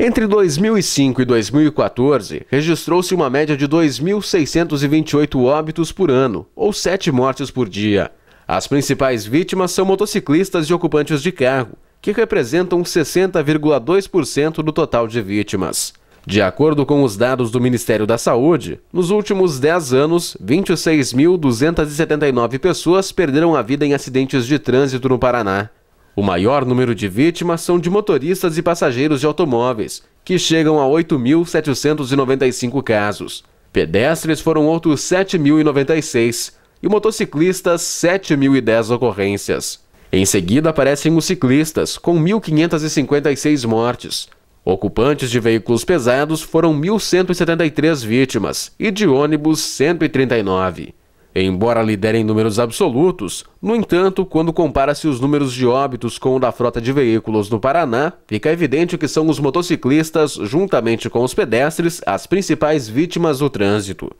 Entre 2005 e 2014, registrou-se uma média de 2.628 óbitos por ano, ou 7 mortes por dia. As principais vítimas são motociclistas e ocupantes de carro, que representam 60,2% do total de vítimas. De acordo com os dados do Ministério da Saúde, nos últimos 10 anos, 26.279 pessoas perderam a vida em acidentes de trânsito no Paraná. O maior número de vítimas são de motoristas e passageiros de automóveis, que chegam a 8.795 casos. Pedestres foram outros 7.096 e motociclistas 7.010 ocorrências. Em seguida aparecem os ciclistas, com 1.556 mortes. Ocupantes de veículos pesados foram 1.173 vítimas e de ônibus 139. Embora liderem em números absolutos, no entanto, quando compara-se os números de óbitos com o da frota de veículos no Paraná, fica evidente que são os motociclistas, juntamente com os pedestres, as principais vítimas do trânsito.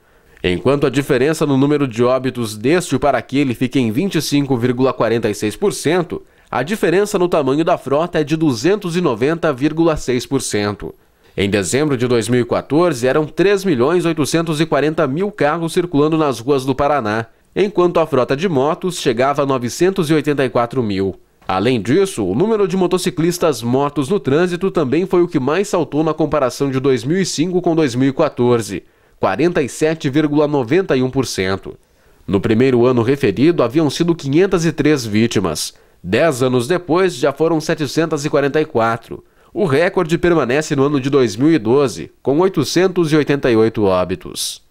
Enquanto a diferença no número de óbitos deste para aquele fica em 25,46%, a diferença no tamanho da frota é de 290,6%. Em dezembro de 2014, eram 3 milhões 840 mil carros circulando nas ruas do Paraná, enquanto a frota de motos chegava a 984 mil. Além disso, o número de motociclistas mortos no trânsito também foi o que mais saltou na comparação de 2005 com 2014, 47,91%. No primeiro ano referido, haviam sido 503 vítimas. Dez anos depois, já foram 744. O recorde permanece no ano de 2012, com 888 óbitos.